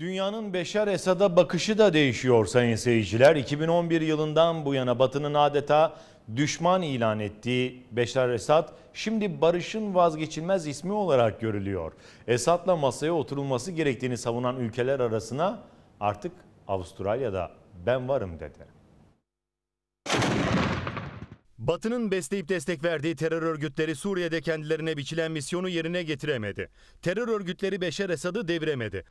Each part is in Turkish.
Dünyanın Beşer Esad'a bakışı da değişiyor sayın seyirciler. 2011 yılından bu yana Batı'nın adeta düşman ilan ettiği Beşer Esad şimdi barışın vazgeçilmez ismi olarak görülüyor. Esad'la masaya oturulması gerektiğini savunan ülkeler arasına artık Avustralya'da ben varım dedi. Batı'nın besleyip destek verdiği terör örgütleri Suriye'de kendilerine biçilen misyonu yerine getiremedi. Terör örgütleri Beşer Esad'ı deviremedi.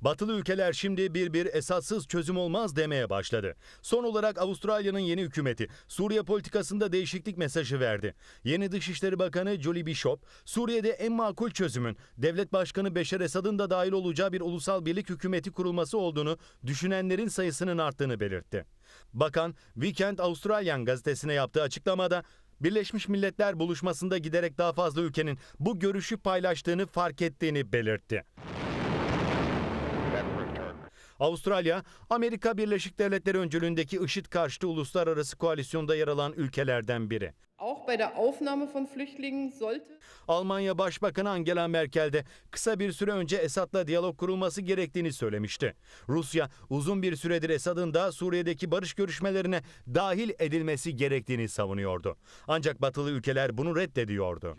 Batılı ülkeler şimdi bir bir esassız çözüm olmaz demeye başladı. Son olarak Avustralya'nın yeni hükümeti Suriye politikasında değişiklik mesajı verdi. Yeni Dışişleri Bakanı Julie Bishop, Suriye'de en makul çözümün devlet başkanı Beşer Esad'ın da dahil olacağı bir ulusal birlik hükümeti kurulması olduğunu düşünenlerin sayısının arttığını belirtti. Bakan, Weekend Australian gazetesine yaptığı açıklamada Birleşmiş Milletler buluşmasında giderek daha fazla ülkenin bu görüşü paylaştığını fark ettiğini belirtti. Avustralya, Amerika Birleşik Devletleri öncülüğündeki IŞİD karşıtı uluslararası koalisyonda yer alan ülkelerden biri. Almanya Başbakanı Angela Merkel de kısa bir süre önce Esad'la diyalog kurulması gerektiğini söylemişti. Rusya uzun bir süredir Esad'ın da Suriye'deki barış görüşmelerine dahil edilmesi gerektiğini savunuyordu. Ancak batılı ülkeler bunu reddediyordu.